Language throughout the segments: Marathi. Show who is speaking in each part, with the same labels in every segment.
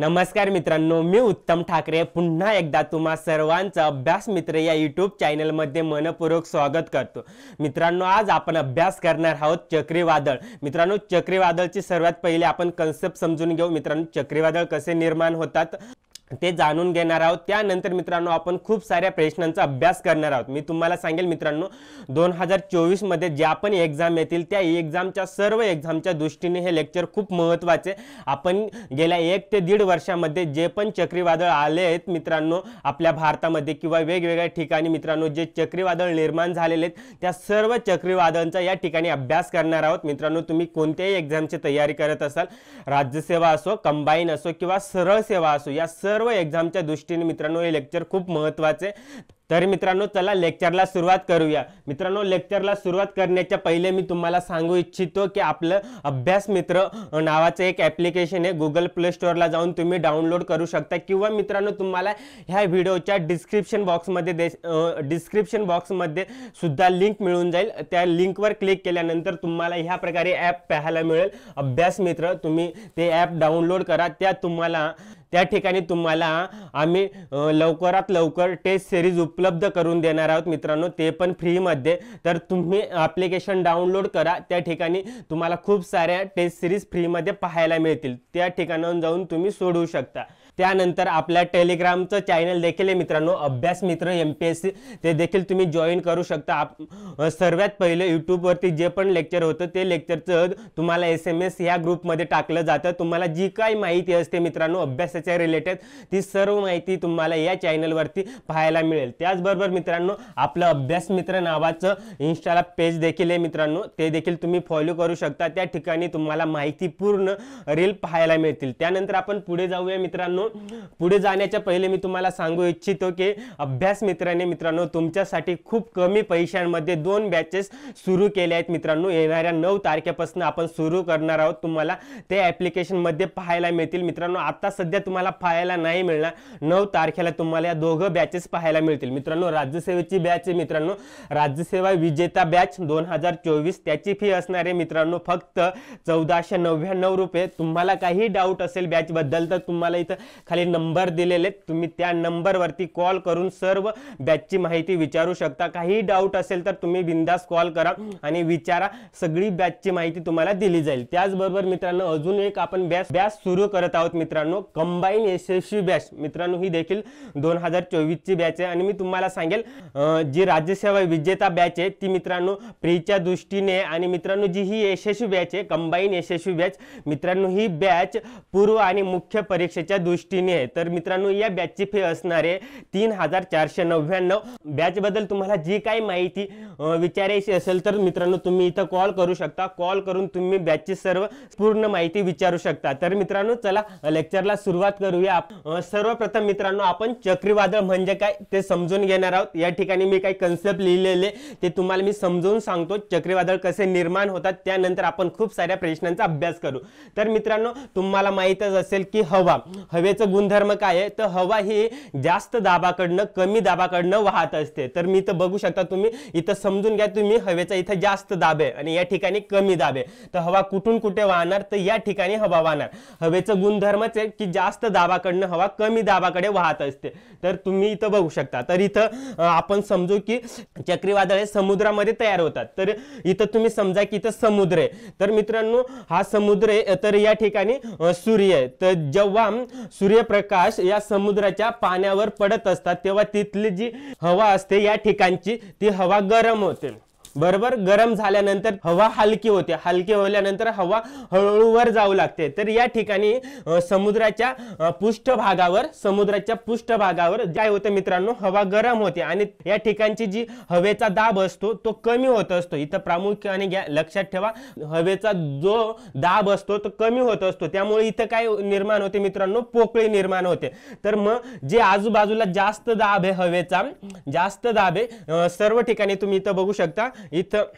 Speaker 1: नमस्कार मित्रांनो मी उत्तम ठाकरे पुन्हा एकदा तुम्हा सर्वांचं अभ्यास मित्र या यूट्यूब चॅनलमध्ये मनपूर्वक स्वागत करतो मित्रांनो आज आपण अभ्यास करणार आहोत चक्रीवादळ मित्रांनो चक्रीवादळची सर्वात पहिले आपण कन्सेप्ट समजून घेऊ मित्रांनो चक्रीवादळ कसे निर्माण होतात ते जाणून घेणार आहोत त्यानंतर मित्रांनो आपण खूप साऱ्या प्रश्नांचा अभ्यास करणार आहोत मी तुम्हाला सांगेल मित्रांनो दोन हजार चोवीसमध्ये ज्या पण एक्झाम येतील त्या एक्झामच्या सर्व एक्झामच्या दृष्टीने हे लेक्चर खूप महत्त्वाचे आपण गेल्या एक ते दीड वर्षामध्ये जे पण चक्रीवादळ आले आहेत मित्रांनो आपल्या भारतामध्ये किंवा वेगवेगळ्या ठिकाणी मित्रांनो जे चक्रीवादळ निर्माण झालेले आहेत त्या सर्व चक्रीवादळांचा या ठिकाणी अभ्यास करणार आहोत मित्रांनो तुम्ही कोणत्याही एक्झामची तयारी करत असाल राज्यसेवा असो कंबाईन असो किंवा सरळ सेवा असो या सर्व सर्व एक्झामच्या दृष्टीने मित्रांनो हे लेक्चर खूप महत्त्वाचे तर मित्रांनो चला लेक्चरला सुरुवात करूया मित्रांनो लेक्चरला सुरुवात करण्याच्या पहिले मी तुम्हाला सांगू इच्छितो की आपलं अभ्यास मित्र नावाचं एक ॲप्लिकेशन आहे गुगल प्ले स्टोअरला जाऊन तुम्ही डाउनलोड करू शकता किंवा मित्रांनो तुम्हाला ह्या व्हिडिओच्या डिस्क्रिप्शन बॉक्समध्ये दे डिस्क्रिप्शन बॉक्समध्ये सुद्धा लिंक मिळून जाईल त्या लिंकवर क्लिक केल्यानंतर तुम्हाला ह्या प्रकारे ॲप पाहायला मिळेल अभ्यास मित्र तुम्ही ते ॲप डाउनलोड करा त्या तुम्हाला त्या ठिकाणी तुम्हाला आम्ही लवकरात लवकर टेस्ट सिरीज उपलब्ध करून देणार आहोत मित्रांनो ते पण फ्रीमध्ये तर तुम्ही ॲप्लिकेशन डाउनलोड करा त्या ठिकाणी तुम्हाला खूप साऱ्या टेस्ट सिरीज फ्रीमध्ये पाहायला मिळतील त्या ठिकाणाहून जाऊन तुम्ही सोडवू शकता त्यानंतर आपल्या टेलिग्रामचं चॅनल देखील आहे मित्रांनो अभ्यास मित्र एम पी एस सी ते देखील तुम्ही जॉईन करू शकता आप सर्वात पहिले यूट्यूबवरती जे पण लेक्चर होतं ते लेक्चरचं तुम्हाला एस एम एस ह्या ग्रुपमध्ये टाकलं जातं तुम्हाला जी काही माहिती असते मित्रांनो अभ्यासाच्या रिलेटेड ती सर्व माहिती तुम्हाला या चॅनलवरती पाहायला मिळेल त्याचबरोबर मित्रांनो आपलं अभ्यास मित्र नावाचं इन्स्टाला पेज देखील आहे मित्रांनो ते देखील तुम्ही फॉलो करू शकता त्या ठिकाणी तुम्हाला माहितीपूर्ण रील पाहायला मिळतील त्यानंतर आपण पुढे जाऊया मित्रांनो पुढे जाण्याच्या पहिले मी तुम्हाला सांगू इच्छितो की अभ्यास मित्राने मित्रांनो तुमच्यासाठी खूप कमी पैशांमध्ये दोन बॅचेस सुरू केल्या आहेत मित्रांनो येणाऱ्या नऊ तारखेपासून आपण सुरू करणार आहोत तुम्हाला ते ॲप्लिकेशनमध्ये पाहायला मिळतील मित्रांनो आता सध्या तुम्हाला पाहायला नाही मिळणार नऊ तारखेला तुम्हाला या दोघं बॅचेस पाहायला मिळतील मित्रांनो राज्यसेवेची बॅच आहे मित्रांनो राज्यसेवा विजेता बॅच दोन हजार चोवीस त्याची फी असणार आहे मित्रांनो फक्त चौदाशे नव्याण्णव रुपये तुम्हाला काही डाऊट असेल बॅचबद्दल तर तुम्हाला इथं खाली नंबर दिलेले तुम्ही त्या नंबरवरती कॉल करून सर्व बॅचची माहिती विचारू शकता काही डाऊट असेल तर तुम्ही बिंदास कॉल करा आणि विचारा सगळी बॅचची माहिती तुम्हाला दिली जाईल त्याचबरोबर मित्रांनो अजून एक आपण बॅच बॅच सुरू करत आहोत मित्रांनो कंबाईन यशस्वी बॅच मित्रांनो ही देखील दोन हजार बॅच आहे आणि मी तुम्हाला सांगेल जी राज्यसेवा विजेता बॅच आहे ती मित्रांनो प्रीच्या दृष्टीने आणि मित्रांनो जी ही यशस्वी बॅच आहे कंबाईन यशस्वी बॅच मित्रांनो ही बॅच पूर्व आणि मुख्य परीक्षेच्या दृष्टी दृष्टीने आहे तर मित्रांनो या बॅचची फी असणार आहे तीन हजार चारशे नव्याण्णव बॅचबद्दल तुम्हाला जी काही माहिती विचारायची असेल तर मित्रांनो तुम्ही इथं कॉल करू शकता कॉल करून तुम्ही बॅचची सर्व पूर्ण माहिती विचारू शकता तर मित्रांनो चला लेक्चरला सुरुवात करूया सर्वप्रथम मित्रांनो आपण चक्रीवादळ म्हणजे काय ते समजून घेणार आहोत या ठिकाणी मी काही कन्सेप्ट लिहिलेले ते तुम्हाला मी समजून सांगतो चक्रीवादळ कसे निर्माण होतात त्यानंतर आपण खूप साऱ्या प्रश्नांचा अभ्यास करू तर मित्रांनो तुम्हाला माहीतच असेल की हवा हवे हवेचं गुणधर्म काय आहे तर हवा ही जास्त दाबाकडनं कमी दाबाकडनं वाहत असते तर मी इथं बघू शकता तुम्ही इथं समजून घ्या तुम्ही हवेचा इथं जास्त दाब आहे आणि या ठिकाणी कमी दाब आहे तर हवा कुठून कुठे वाहणार तर या ठिकाणी हवा वाहणार हवेचं गुणधर्मच आहे की जास्त दाबाकडनं हवा कमी दाबाकडे वाहत असते तर तुम्ही इथं बघू शकता तर इथं आपण समजू की चक्रीवादळ हे समुद्रामध्ये तयार होतात तर इथं तुम्ही समजा की इथं समुद्र आहे तर मित्रांनो हा समुद्र आहे तर या ठिकाणी सूर्य आहे तर जेव्हा सूर्यप्रकाश या समुद्राच्या पाण्यावर पडत असतात तेव्हा तिथली जी हवा असते या ठिकाणची ती हवा गरम होते बरोबर गरम झाल्यानंतर हवा हलकी होते हलकी होल्यानंतर हवा हळूहळू वर जाऊ लागते तर या ठिकाणी समुद्राच्या पृष्ठभागावर समुद्राच्या पृष्ठभागावर काय होतं मित्रांनो हवा गरम होते आणि या ठिकाणची जी हवेचा दाब असतो तो कमी होत असतो इथं प्रामुख्याने घ्या लक्षात ठेवा हवेचा जो दाब असतो तो कमी होत असतो त्यामुळे इथं काय निर्माण होते मित्रांनो पोकळी निर्माण होते तर मग जे आजूबाजूला जास्त दाब आहे हवेचा जास्त दाब आहे सर्व ठिकाणी तुम्ही इथं बघू शकता Então.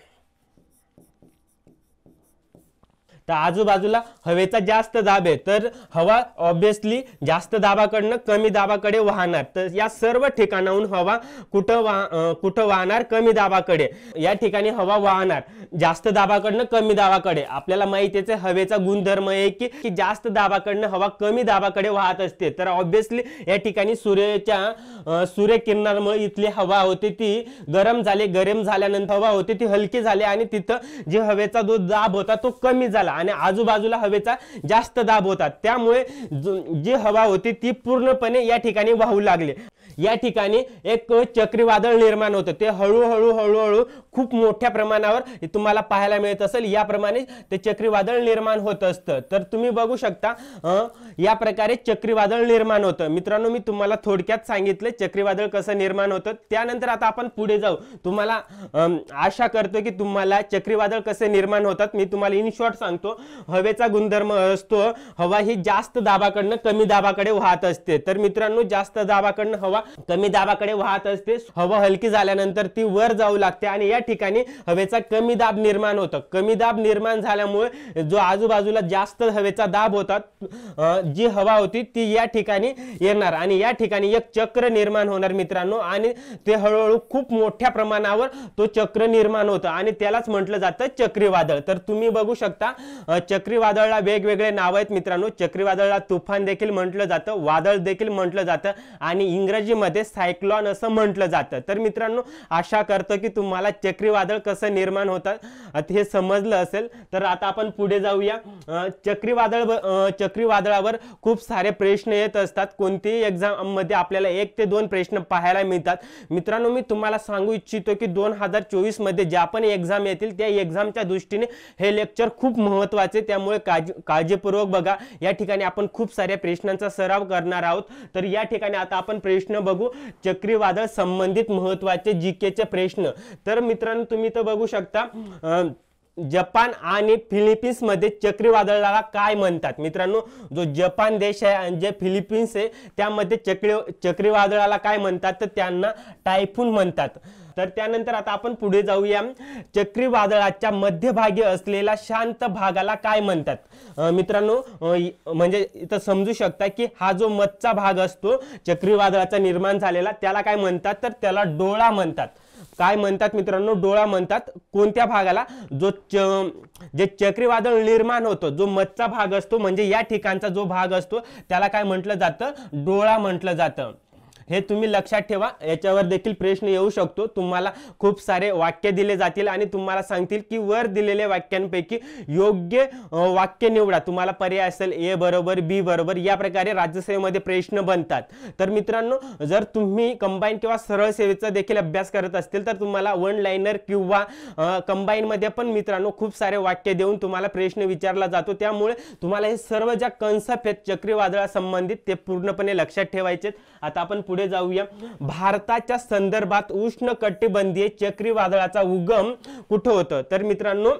Speaker 1: तर आजूबाजूला हवेचा जास्त दाब आहे तर हवा ऑब्विसली जास्त दाबाकडनं कमी दाबाकडे वाहणार तर या सर्व ठिकाणाहून हवा कुठं वा कुठं वाहणार कमी दाबाकडे या ठिकाणी हवा वाहणार जास्त दाबाकडनं कमी दाबाकडे आपल्याला माहितीच आहे हवेचा गुणधर्म आहे की की जास्त दाबाकडनं हवा कमी दाबाकडे वाहत असते तर ऑब्विसली या ठिकाणी सूर्याच्या सूर्यकिरणामुळे इथली हवा होती ती गरम झाली गरम झाल्यानंतर हवा होती ती हलकी झाली आणि तिथं जे हवेचा जो दाब होता तो कमी झाला आणि आजूबाजूला हवेचा जास्त दाब होता त्यामुळे जी हवा होती ती पूर्णपणे या ठिकाणी वाहू लागली या ठिकाणी एक चक्रीवादळ निर्माण होतं ते हळूहळू हळूहळू खूप मोठ्या प्रमाणावर तुम्हाला पाहायला मिळत असेल याप्रमाणे ते चक्रीवादळ निर्माण होत असतं तर तुम्ही बघू शकता या प्रकारे चक्रीवादळ निर्माण होतं मित्रांनो मी तुम्हाला थोडक्यात सांगितलं चक्रीवादळ कसं निर्माण होतं त्यानंतर आता आपण पुढे जाऊ तुम्हाला आशा करतो की तुम्हाला चक्रीवादळ कसे निर्माण होतात मी तुम्हाला इन शॉर्ट सांगतो हवेचा गुणधर्म असतो हवा ही जास्त दाबाकडनं कमी दाबाकडे वाहत असते तर मित्रांनो जास्त दाबाकडनं हवा कमी दाबाकडे वाहत असते हवा हलकी झाल्यानंतर ती वर जाऊ लागते आणि या ठिकाणी हवेचा कमी दाब निर्माण होतो कमी दाब निर्माण झाल्यामुळे जो आजूबाजूला जास्त हवेचा दाब होता जी हवा होती ती या ठिकाणी येणार आणि या ठिकाणी एक चक्र निर्माण होणार मित्रांनो आणि ते हळूहळू खूप मोठ्या प्रमाणावर तो चक्र निर्माण होतं आणि त्यालाच म्हटलं जातं चक्रीवादळ तर तुम्ही बघू शकता चक्रीवादळला वेगवेगळे नाव आहेत मित्रांनो चक्रीवादळला तुफान देखील म्हटलं जातं वादळ देखील म्हटलं जातं आणि इंग्रजी मध्ये सायक्लॉन असं म्हटलं जातं तर मित्रांनो आशा करतो की तुम्हाला चक्रीवादळ कसं निर्माण होतात हे समजलं असेल तर आता आपण पुढे जाऊया चक्रीवादळ चक्रीवादळावर खूप सारे प्रश्न येत असतात एक्झाम मध्ये आपल्याला एक ते दोन प्रश्न पाहायला मिळतात मित्रांनो मी तुम्हाला सांगू इच्छितो की दोन हजार चोवीसमध्ये ज्या पण एक्झाम येतील त्या एक्झामच्या दृष्टीने हे लेक्चर खूप महत्त्वाचे त्यामुळे काळजी काळजीपूर्वक बघा या ठिकाणी आपण खूप साऱ्या प्रश्नांचा सराव करणार आहोत तर या ठिकाणी आता आपण प्रश्न बघू चक्रीवादळ संबंधित महत्वाचे जी प्रश्न तर मित्रांनो तुम्ही तर बघू शकता जपान आणि मध्ये चक्रीवादळाला काय म्हणतात मित्रांनो जो जपान देश आहे आणि जे फिलिपिन्स आहे त्यामध्ये चक्री चक्रीवादळाला काय म्हणतात तर त्यांना टायफून म्हणतात तर त्यानंतर आता आपण पुढे जाऊया चक्रीवादळाच्या मध्यभागी असलेला शांत भागाला काय म्हणतात मित्रांनो म्हणजे इथं समजू शकता की हा जो मधचा भाग असतो चक्रीवादळाचा निर्माण झालेला त्याला काय म्हणतात तर त्याला डोळा म्हणतात काय म्हणतात मित्रांनो डोळा म्हणतात कोणत्या भागाला जो च जे चक्रीवादळ निर्माण होतो जो मधचा भाग असतो म्हणजे या ठिकाणचा जो भाग असतो त्याला काय म्हटलं जातं डोळा म्हटलं जातं हे तुम्ही लक्षात ठेवा याच्यावर देखील प्रश्न येऊ शकतो तुम्हाला खूप सारे वाक्य दिले जातील आणि तुम्हाला सांगतील की वर दिलेल्या वाक्यांपैकी योग्य वाक्य निवडा तुम्हाला पर्याय असेल ए बरोबर बी बरोबर या प्रकारे राज्यसेवेमध्ये प्रश्न बनतात तर मित्रांनो जर तुम्ही कंबाईन किंवा सरळ सेवेचा देखील अभ्यास करत असतील तर तुम्हाला वन लाईनर किंवा कंबाईनमध्ये पण मित्रांनो खूप सारे वाक्य देऊन तुम्हाला प्रश्न विचारला जातो त्यामुळे तुम्हाला हे सर्व ज्या कन्सेप्ट आहेत संबंधित ते पूर्णपणे लक्षात ठेवायचे आता आपण पुढे जाऊया भारताच्या संदर्भात उष्ण कटिबंधीय चक्रीवादळाचा उगम कुठं होतं तर मित्रांनो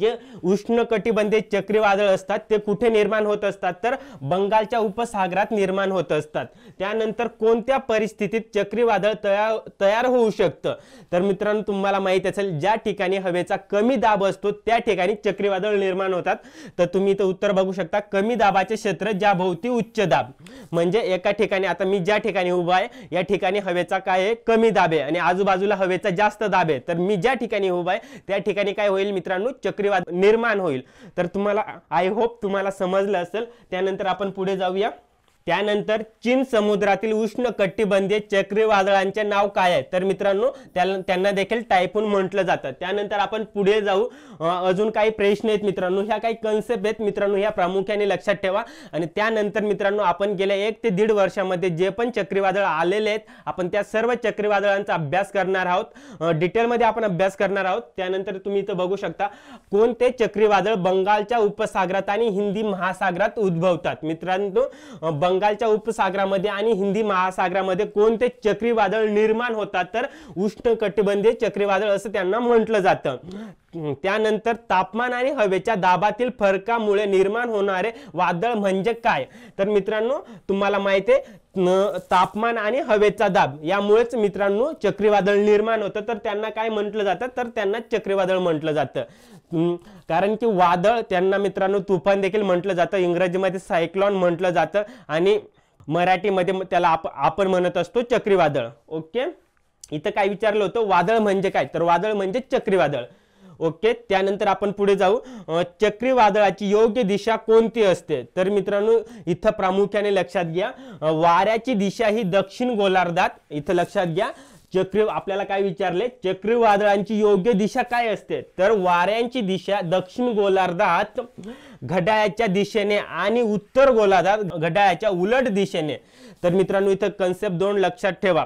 Speaker 1: जे उष्णकटिबंधीय चक्रीवादळ असतात ते कुठे निर्माण होत असतात तर बंगालच्या उपसागरात निर्माण होत असतात त्यानंतर कोणत्या परिस्थितीत चक्रीवादळ तयार तयार होऊ शकतं तर मित्रांनो तुम्हाला माहिती असेल ज्या ठिकाणी हवेचा कमी दाब असतो त्या ठिकाणी चक्रीवादळ निर्माण होतात तर तुम्ही इथं उत्तर बघू शकता कमी दाबाचे क्षेत्र ज्या उच्च दाब म्हणजे एका ठिकाणी आता मी ज्या ठिकाणी उभा आहे या ठिकाणी हवेचा काय आहे कमी दाब आहे आणि आजूबाजूला हवेचा जास्त दाब आहे तर मी ज्या ठिकाणी उभा आहे त्या ठिकाणी काय होईल मित्रांनो चक्री निर्माण होईल तर तुम्हाला आय होप तुम्हाला समजलं असेल त्यानंतर आपण पुढे जाऊया त्यानंतर चीन समुद्रातील उष्ण कटिबंधीय चक्रीवादळांचे नाव काय आहे तर मित्रांनो त्यांना देखील टायफून म्हटलं जातं त्यानंतर आपण पुढे जाऊ अजून काही प्रश्न आहेत मित्रांनो ह्या काही कन्सेप्ट आहेत मित्रांनो ह्या प्रामुख्याने लक्षात ठेवा आणि त्यानंतर मित्रांनो आपण गेल्या एक ते दीड वर्षामध्ये जे पण चक्रीवादळ आलेले आहेत आपण त्या सर्व चक्रीवादळांचा अभ्यास करणार आहोत डिटेलमध्ये आपण अभ्यास करणार आहोत त्यानंतर तुम्ही इथं बघू शकता कोणते चक्रीवादळ बंगालच्या उपसागरात आणि हिंदी महासागरात उद्भवतात मित्रांनो बंगालच्या उपसागरामध्ये आणि हिंदी महासागरामध्ये कोणते चक्रीवादळ निर्माण होतात तर उष्णकटिबंधीय चक्रीवादळ असं त्यांना म्हटलं जातं त्यानंतर तापमान आणि हवेच्या दाबातील फरकामुळे निर्माण होणारे वादळ म्हणजे काय तर मित्रांनो तुम्हाला माहिती आहे तापमान आणि हवेचा दाब यामुळेच मित्रांनो चक्रीवादळ निर्माण होतं तर त्यांना काय म्हटलं जातं तर त्यांना चक्रीवादळ म्हटलं जातं कारण की वादळ त्यांना मित्रांनो तुफान देखील म्हटलं जातं इंग्रजीमध्ये सायक्लॉन म्हटलं जातं आणि मराठीमध्ये त्याला आप आपण म्हणत असतो चक्रीवादळ ओके इथं काय विचारलं होतं वादळ म्हणजे काय तर वादळ म्हणजे चक्रीवादळ ओके त्यानंतर आपण पुढे जाऊ चक्रीवादळाची योग्य दिशा कोणती असते तर मित्रांनो इथं प्रामुख्याने लक्षात घ्या वाऱ्याची दिशा ही दक्षिण गोलार्धात इथं लक्षात घ्या चक्री आपल्याला काय विचारले चक्रीवादळांची योग्य दिशा काय असते तर वाऱ्यांची दिशा दक्षिण गोलार्धात घड्याळाच्या दिशेने आणि उत्तर गोलार्धात घड्याळाच्या उलट दिशेने तर मित्रांनो इथं कन्सेप्ट दोन लक्षात ठेवा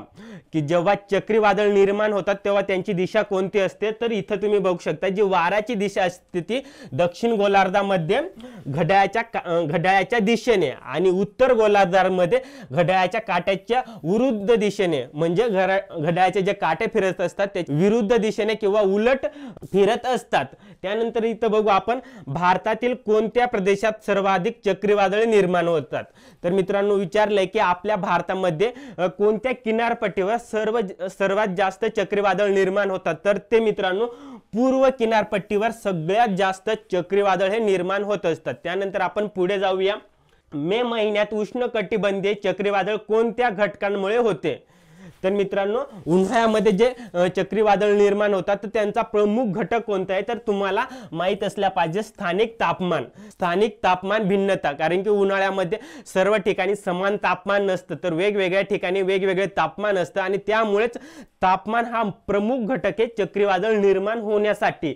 Speaker 1: की जेव्हा चक्रीवादळ निर्माण होतात तेव्हा त्यांची दिशा कोणती असते तर इथं तुम्ही बघू शकता जी वाराची दिशा असते ती दक्षिण गोलार्धामध्ये घड्याळाच्या घड्याळाच्या दिशेने आणि उत्तर गोलार्धामध्ये घड्याळाच्या काट्याच्या विरुद्ध दिशेने म्हणजे घड्याळाचे जे काटे फिरत असतात त्या विरुद्ध दिशेने किंवा उलट फिरत असतात त्यानंतर इथं बघू आपण भारतातील कोणत्या प्रदेशात सर्वाधिक चक्रीवादळ निर्माण होतात तर मित्रांनो विचारलंय की आप आपल्या भारतामध्ये कोणत्या किनारपट्टीवर सर्व सर्वात जास्त चक्रीवादळ निर्माण होतात तर ते मित्रांनो पूर्व किनारपट्टीवर सगळ्यात जास्त चक्रीवादळ हे निर्माण होत असतात त्यानंतर आपण पुढे जाऊया मे महिन्यात उष्ण कटिबंधीय चक्रीवादळ कोणत्या घटकांमुळे होते तर मित्रांनो उन्हाळ्यामध्ये जे चक्रीवादळ निर्माण होतात तर त्यांचा प्रमुख घटक कोणता आहे तर तुम्हाला माहीत असल्या पाहिजे स्थानिक तापमान स्थानिक तापमान भिन्नता कारण की उन्हाळ्यामध्ये सर्व ठिकाणी समान तापमान नसतं तर वेगवेगळ्या ठिकाणी वेगवेगळे तापमान असतं आणि त्यामुळेच तापमान हा प्रमुख घटक आहे चक्रीवादळ निर्माण होण्यासाठी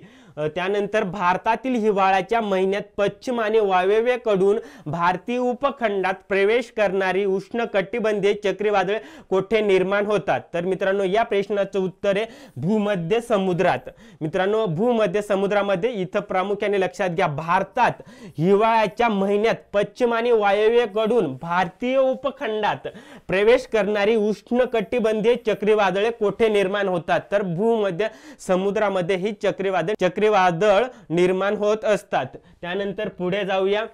Speaker 1: त्यानंतर भारतातील हिवाळ्याच्या महिन्यात पश्चिम आणि वायव्येकडून भारतीय उपखंडात प्रवेश करणारी उष्ण कटिबंधीय चक्रीवादळ कोठे निर्माण होतात तर मित्रांनो या प्रश्नाचं उत्तर आहे भूमध्य समुद्रात मित्रांनो भूमध्य समुद्रामध्ये इथं प्रामुख्याने लक्षात घ्या भारतात हिवाळ्याच्या महिन्यात पश्चिम आणि वायव्येकडून भारतीय उपखंडात प्रवेश करणारी उष्ण कटिबंधीय चक्रीवादळे कोठे निर्माण होतात तर भूमध्य समुद्रामध्ये ही चक्रीवादळ चक्री चक्रीवादळ निर्माण होत असतात त्यानंतर पुढे जाऊया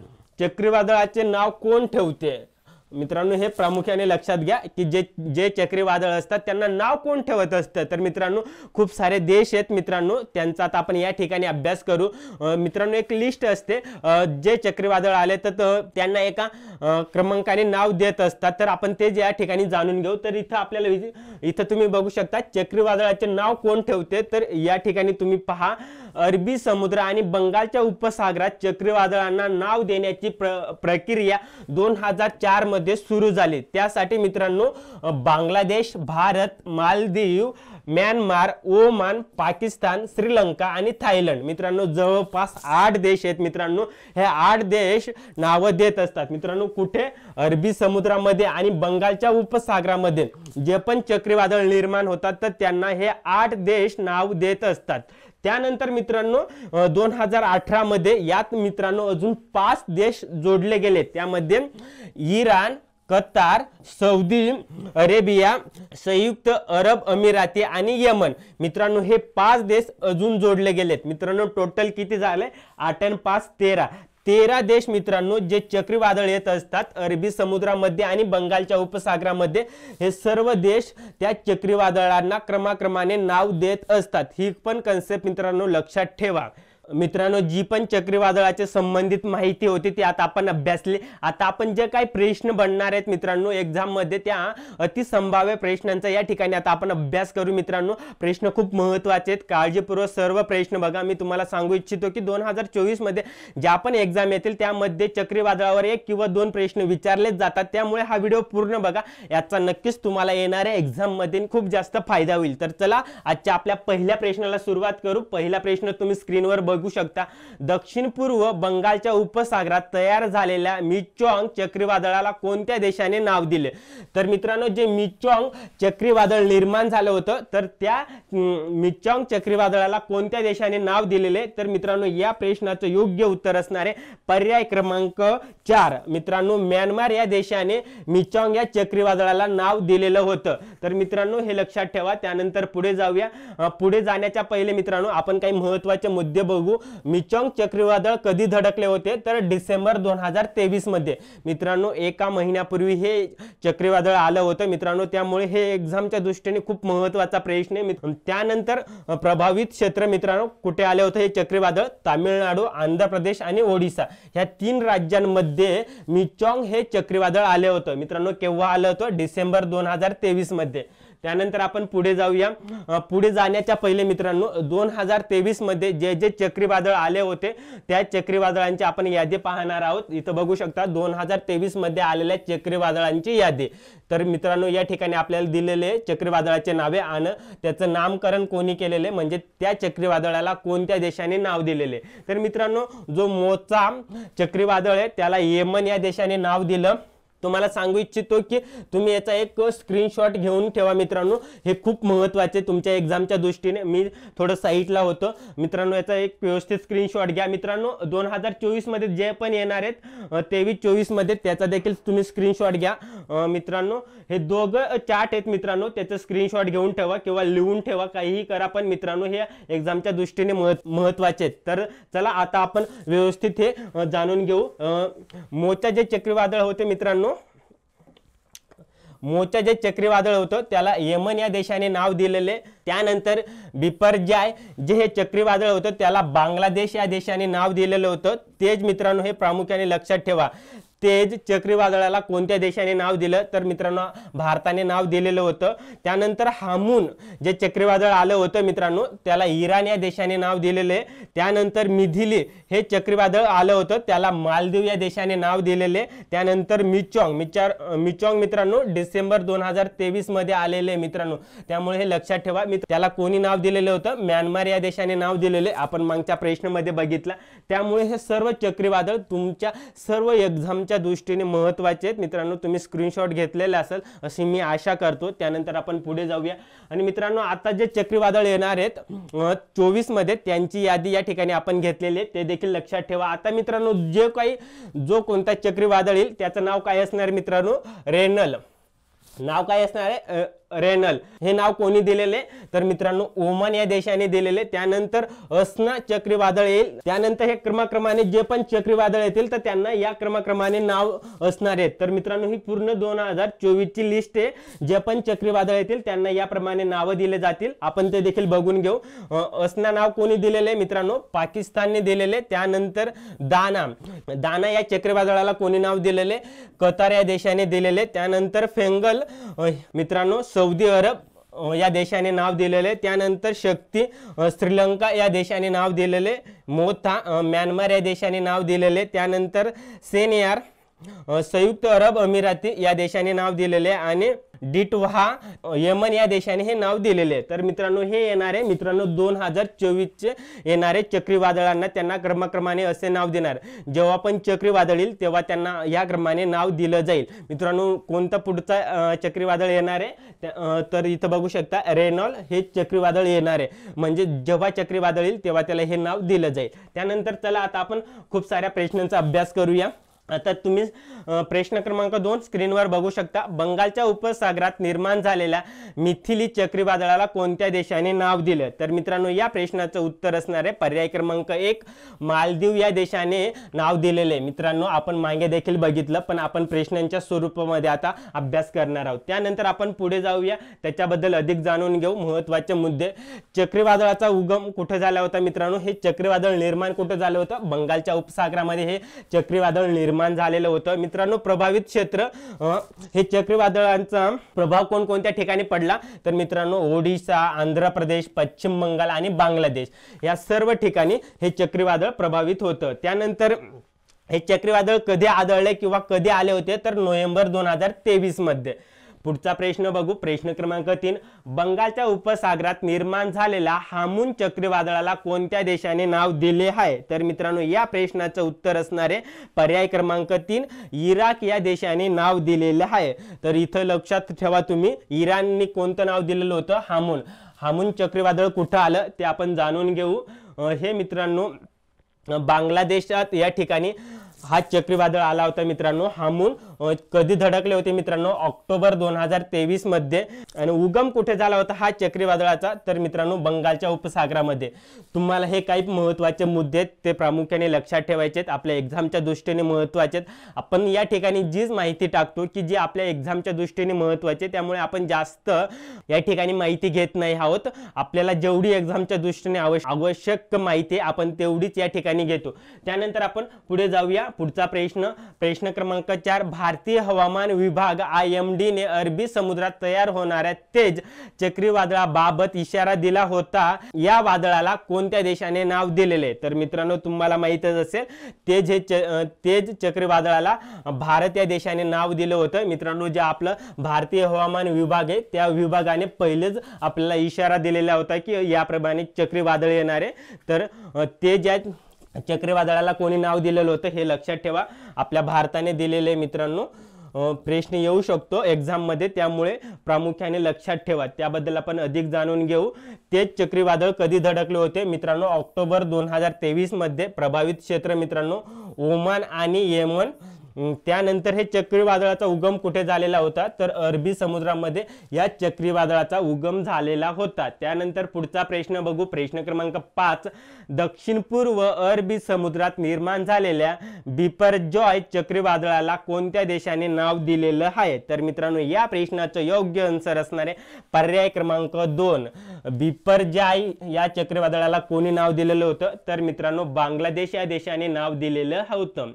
Speaker 1: चक्रीवादळाचे नाव कोण ठेवते मित्रांनो हे प्रामुख्याने लक्षात घ्या की जे जे चक्रीवादळ असतात त्यांना नाव कोण ठेवत असतं तर मित्रांनो खूप सारे देश आहेत मित्रांनो त्यांचा आता आपण या ठिकाणी अभ्यास करू मित्रांनो एक लिस्ट असते जे चक्रीवादळ आले तर त्यांना एका क्रमांकाने नाव देत असतात तर आपण ते या ठिकाणी जाणून घेऊ तर इथं आपल्याला इथं तुम्ही बघू शकता चक्रीवादळाचे नाव कोण ठेवते तर या ठिकाणी तुम्ही पहा अरबी समुद्र आणि बंगालच्या उपसागरात चक्रीवादळांना नाव देण्याची प्र प्रक्रिया दोन हजार मध्ये सुरू झाली त्यासाठी मित्रांनो बांगलादेश भारत मालदीव म्यानमार ओमान पाकिस्तान श्रीलंका आणि थायलंड मित्रांनो जवळपास आठ देश आहेत मित्रांनो हे आठ देश नावं देत असतात मित्रांनो कुठे अरबी समुद्रामध्ये आणि बंगालच्या उपसागरामध्ये जे पण चक्रीवादळ निर्माण होतात तर त्यांना हे आठ देश नाव देत असतात त्यानंतर मित्रांनो दोन हजार अठरामध्ये यात मित्रांनो अजून पाच देश जोडले गेले त्यामध्ये इराण कतार सौदी अरेबिया संयुक्त अरब अमिराती आणि यमन मित्रांनो हे पाच देश अजून जोडले गेलेत मित्रांनो टोटल किती झाले आठ आणि पाच तेरा तेरा देश मित्रांनो जे चक्रीवादळ येत असतात अरबी समुद्रामध्ये आणि बंगालच्या उपसागरामध्ये हे सर्व देश त्या चक्रीवादळांना क्रमाक्रमाने नाव देत असतात ही पण कन्सेप्ट मित्रांनो लक्षात ठेवा मित्रांनो जी पण चक्रीवादळाचे संबंधित माहिती होती ती आता आपण अभ्यासली आता आपण जे काही प्रश्न बनणार आहेत मित्रांनो एक्झाममध्ये त्या अतिसंभाव्य प्रश्नांचा या ठिकाणी आता आपण अभ्यास करू मित्रांनो प्रश्न खूप महत्त्वाचे आहेत काळजीपूर्वक सर्व प्रश्न बघा मी तुम्हाला सांगू इच्छितो की दोन हजार चोवीसमध्ये ज्या पण एक्झाम येतील त्यामध्ये चक्रीवादळावर एक किंवा दोन प्रश्न विचारलेच जातात त्यामुळे हा व्हिडिओ पूर्ण बघा याचा नक्कीच तुम्हाला येणाऱ्या एक्झाममध्ये खूप जास्त फायदा होईल तर चला आजच्या आपल्या पहिल्या प्रश्नाला सुरुवात करू पहिला प्रश्न तुम्ही स्क्रीनवर बघू बघू शकता दक्षिण पूर्व बंगालच्या उपसागरात तयार झालेल्या मिचॉंग चक्रीवादळाला कोणत्या देशाने नाव दिले तर मित्रांनो जे मिचॉंग चक्रीवादळ निर्माण झालं होतं तर त्या मिचॉंग चक्रीवादळाला कोणत्या देशाने नाव दिलेले तर मित्रांनो या प्रश्नाचं योग्य उत्तर असणारे पर्याय क्रमांक चार मित्रांनो म्यानमार या देशाने मिचॉंग या चक्रीवादळाला नाव दिलेलं होतं तर मित्रांनो हे लक्षात ठेवा त्यानंतर पुढे जाऊया पुढे जाण्याच्या पहिले मित्रांनो आपण काही महत्वाचे मुद्दे बघू बघू मिचॉंग चक्रीवादळ कधी धडकले होते तर डिसेंबर दोन हजार तेवीस मध्ये मित्रांनो एका महिन्यापूर्वी हे चक्रीवादळ आलं होतं मित्रांनो त्यामुळे हे एक्झामच्या दृष्टीने खूप महत्वाचा प्रश्न आहे त्यानंतर प्रभावित क्षेत्र मित्रांनो कुठे आले होते हे चक्रीवादळ तामिळनाडू आंध्र प्रदेश आणि ओडिसा ह्या तीन राज्यांमध्ये मिचॉंग हे चक्रीवादळ आले होतं मित्रांनो केव्हा आलं होतं डिसेंबर दोन हजार तेवीस मध्ये त्यानंतर आपण पुढे जाऊया पुढे जाण्याच्या पहिले मित्रांनो दोन हजार तेवीस मध्ये जे जे चक्रीवादळ आले होते त्या चक्रीवादळांची आपण यादी पाहणार आहोत इथं बघू शकता दोन हजार तेवीस मध्ये आलेल्या चक्रीवादळांची यादी तर मित्रांनो या ठिकाणी आपल्याला दिलेले चक्रीवादळाचे नावे आणि त्याचं नामकरण कोणी केलेले म्हणजे त्या चक्रीवादळाला कोणत्या देशाने नाव दिलेले तर मित्रांनो जो मोचा चक्रीवादळ आहे त्याला येमन या देशाने नाव दिलं तुम्हाला सांगू इच्छितो की तुम्ही याचा एक स्क्रीनशॉट घेऊन ठेवा मित्रांनो हे खूप महत्त्वाचे तुमच्या एक्झामच्या दृष्टीने मी थोडं साईटला होतं मित्रांनो याचा एक व्यवस्थित स्क्रीनशॉट घ्या मित्रांनो दोन हजार चोवीसमध्ये जे पण येणार आहेत तेवीस चोवीसमध्ये त्याचा देखील तुम्ही स्क्रीनशॉट घ्या मित्रांनो हे दोघं चार्ट आहेत मित्रांनो त्याचं स्क्रीनशॉट घेऊन ठेवा किंवा लिहून ठेवा काहीही करा पण मित्रांनो हे एक्झामच्या दृष्टीने महत्त्वाचे आहेत तर चला आता आपण व्यवस्थित हे जाणून घेऊ मोठ्या जे चक्रीवादळ होते मित्रांनो मोचा जे चक्रीवादळ होतं त्याला यमन या देशाने नाव दिलेले त्यानंतर बिपरजाय जे हे चक्रीवादळ होतं त्याला बांगलादेश या देशाने नाव दिलेलं होतं तेच मित्रांनो हे प्रामुख्याने लक्षात ठेवा तेज चक्रीवादळाला कोणत्या देशाने नाव दिलं तर मित्रांनो भारताने नाव दिलेलं होतं त्यानंतर हामून जे चक्रीवादळ आलं होतं मित्रांनो त्याला इराण या देशाने नाव दिलेलं आहे त्यानंतर मिथिली हे चक्रीवादळ आलं होतं त्याला मालदीव या देशाने नाव दिलेले त्यानंतर मिचॉंग मिचार मिचॉंग मित्रांनो डिसेंबर दोन हजार तेवीसमध्ये आलेले आहे मित्रांनो त्यामुळे हे लक्षात ठेवा मी त्याला कोणी नाव दिलेलं होतं म्यानमार या देशाने नाव दिलेले आपण मागच्या प्रश्नामध्ये बघितला त्यामुळे हे सर्व चक्रीवादळ तुमच्या सर्व एक्झाम तुमच्या दृष्टीने महत्त्वाचे आहेत मित्रांनो तुम्ही स्क्रीनशॉट घेतलेला असेल अशी मी आशा करतो त्यानंतर आपण पुढे जाऊया आणि मित्रांनो आता जे चक्रीवादळ येणार आहेत मध्ये त्यांची यादी या ठिकाणी आपण घेतलेली आहे ते देखील लक्षात ठेवा आता मित्रांनो जे काही जो कोणता चक्रीवादळ येईल त्याचं नाव काय असणार मित्रांनो रेनल नाव काय असणार आहे रेनल हे नाव कोणी दिलेले तर मित्रांनो ओमान या देशाने दिलेले त्यानंतर असना चक्रीवादळ येईल त्यानंतर हे क्रमाक्रमाने जे पण चक्रीवादळ येतील तर त्यांना या क्रमाक्रमाने नाव असणार आहेत तर मित्रांनो ही पूर्ण दोन हजार चोवीस ची लिस्ट आहे जे पण चक्रीवादळ येतील त्यांना याप्रमाणे नावं दिले जातील आपण ते देखील बघून घेऊ असना नाव कोणी दिलेले मित्रांनो पाकिस्तानने दिलेले त्यानंतर दाना दाना या चक्रीवादळाला कोणी नाव दिलेले कतार या देशाने दिलेले त्यानंतर फेंगल मित्रांनो सौदी अरब या देशाने नाव दिलेले त्यानंतर शक्ती श्रीलंका या देशाने नाव दिलेले मोथा म्यानमार या देशाने नाव दिलेले त्यानंतर सेनियार संयुक्त अरब अमिराती या देशाने नाव दिलेले आणि डिटवा यमन या देशाने हे नाव दिलेले तर मित्रांनो हे येणारे मित्रांनो दोन हजार चोवीसचे येणारे चक्रीवादळांना त्यांना क्रमक्रमाने असे नाव देणार जेव्हा पण चक्रीवादळ येईल तेव्हा त्यांना या क्रमाने नाव दिलं जाईल मित्रांनो कोणता पुढचा चक्रीवादळ येणार आहे तर इथं बघू शकता रेनॉल हे चक्रीवादळ येणार आहे म्हणजे जेव्हा चक्रीवादळ येईल तेव्हा त्याला हे नाव दिलं जाईल त्यानंतर चला आता आपण खूप साऱ्या प्रश्नांचा अभ्यास करूया आता तुम्ही प्रश्न क्रमांक दोन स्क्रीनवर बघू शकता बंगालच्या उपसागरात निर्माण झालेल्या मिथिली चक्रीवादळाला कोणत्या देशाने नाव दिलं तर मित्रांनो या प्रश्नाचं उत्तर असणार आहे पर्याय क्रमांक एक मालदीव या देशाने नाव दिलेलं आहे मित्रांनो आपण मागे देखील बघितलं पण आपण प्रश्नांच्या स्वरूपामध्ये आता अभ्यास करणार आहोत त्यानंतर आपण पुढे जाऊया त्याच्याबद्दल अधिक जाणून घेऊ महत्त्वाचे मुद्दे चक्रीवादळाचा उगम कुठे झाला होता मित्रांनो हे चक्रीवादळ निर्माण कुठं झालं होतं बंगालच्या उपसागरामध्ये हे चक्रीवादळ निर्माण निर्माण झालेलं होतं मित्रांनो प्रभावित क्षेत्र हे चक्रीवादळांचा प्रभाव कोणकोणत्या ठिकाणी पडला तर मित्रांनो ओडिशा आंध्र प्रदेश पश्चिम बंगाल आणि बांगलादेश या सर्व ठिकाणी हे चक्रीवादळ प्रभावित होतं त्यानंतर हे चक्रीवादळ कधी आदळले किंवा कधी आले होते तर नोव्हेंबर दोन हजार तेवीसमध्ये पुढचा प्रश्न बघू प्रश्न क्रमांक तीन बंगालच्या उपसागरात निर्माण झालेला हामून चक्रीवादळाला कोणत्या देशाने नाव दिले आहे तर मित्रांनो या प्रश्नाचं उत्तर असणारे पर्याय क्रमांक तीन इराक या देशाने नाव दिलेलं आहे तर इथं लक्षात ठेवा तुम्ही इराणने कोणतं नाव दिलेलं होतं हामून हामून चक्रीवादळ कुठं आलं ते आपण जाणून घेऊ हे मित्रांनो बांगलादेशात या ठिकाणी हा चक्रीवादळ आला होता मित्रांनो हामून कधी धडकले होते मित्रांनो ऑक्टोबर दोन हजार तेवीस मध्ये आणि उगम कुठे झाला होता हा चक्रीवादळाचा तर मित्रांनो बंगालच्या उपसागरामध्ये तुम्हाला हे काही महत्त्वाचे मुद्दे ते प्रामुख्याने लक्षात ठेवायचे आपल्या एक्झामच्या दृष्टीने महत्वाचे आपण या ठिकाणी जीच माहिती टाकतो की जी आपल्या एक्झामच्या दृष्टीने महत्त्वाचे त्यामुळे आपण जास्त या ठिकाणी माहिती घेत नाही आहोत आपल्याला जेवढी एक्झामच्या दृष्टीने आवश्यक माहिती आपण तेवढीच या ठिकाणी घेतो त्यानंतर आपण पुढे जाऊया पुढचा प्रश्न प्रश्न क्रमांक चार भारत भारतीय हवामान विभाग आय एम डीने अरबी समुद्रात तयार होणाऱ्या तेज चक्रीवादळाबाबत इशारा दिला होता या वादळाला कोणत्या देशाने नाव दिलेले तर मित्रांनो तुम्हाला माहीतच असेल तेज हे तेज चक्रीवादळाला भारत या देशाने नाव दिलं होतं मित्रांनो जे आपलं भारतीय हवामान विभाग आहे त्या विभागाने पहिलेच आपल्याला इशारा दिलेला होता की याप्रमाणे चक्रीवादळ आहे तर तेज चक्रीवादळाला कोणी नाव दिलेलं होतं हे लक्षात ठेवा आपल्या भारताने दिलेले मित्रांनो प्रश्न येऊ शकतो एक्झाममध्ये त्यामुळे प्रामुख्याने लक्षात ठेवा त्याबद्दल आपण अधिक जाणून घेऊ तेच चक्रीवादळ कधी धडकले होते मित्रांनो ऑक्टोबर दोन हजार तेवीसमध्ये प्रभावित क्षेत्र मित्रांनो ओमान आणि येमन त्यानंतर हे चक्रीवादळाचा उगम कुठे झालेला होता तर अरबी समुद्रामध्ये या चक्रीवादळाचा उगम झालेला होता त्यानंतर पुढचा प्रश्न बघू प्रश्न क्रमांक पाच दक्षिण पूर्व अरबी समुद्रात निर्माण झालेल्या बिपरजॉय चक्रीवादळाला कोणत्या देशाने नाव दिलेलं आहे तर मित्रांनो या प्रश्नाचं योग्य आन्सर असणारे पर्याय क्रमांक दोन बिपरजॉय या चक्रीवादळाला कोणी नाव दिलेलं होतं तर मित्रांनो बांगलादेश या देशाने नाव दिलेलं होतं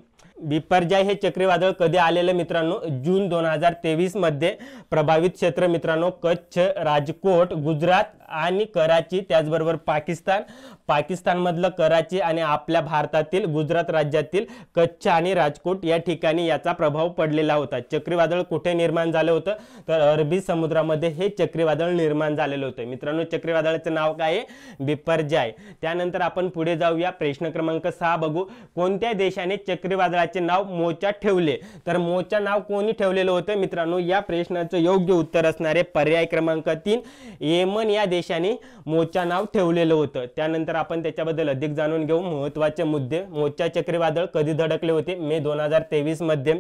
Speaker 1: विपर्जय हे चक्रीवादळ कधी आलेलं मित्रांनो जून दोन हजार तेवीसमध्ये प्रभावित क्षेत्र मित्रांनो कच्छ राजकोट गुजरात आणि कराची त्याचबरोबर पाकिस्तान पाकिस्तानमधलं कराची आणि आपल्या भारतातील गुजरात राज्यातील कच्छ आणि राजकोट या ठिकाणी याचा प्रभाव पडलेला होता चक्रीवादळ कुठे निर्माण झालं होतं तर अरबी समुद्रामध्ये हे चक्रीवादळ निर्माण झालेलं होतं मित्रांनो चक्रीवादळाचं नाव काय आहे बिपरजाय त्यानंतर आपण पुढे जाऊया प्रश्न क्रमांक सहा बघू कोणत्या देशाने चक्रीवादळाचे नाव मोचा ठेवले तर मोचा नाव कोणी ठेवलेलं होतं मित्रांनो या प्रश्नाचं योग्य उत्तर असणारे पर्याय क्रमांक तीन येमन या देश देशाने मोर्चा नाव ठेवलेलं होतं त्यानंतर आपण त्याच्याबद्दल अधिक जाणून घेऊ महत्त्वाचे मुद्दे मोर्चा चक्रीवादळ कधी धडकले होते मे दोन हजार तेवीसमध्ये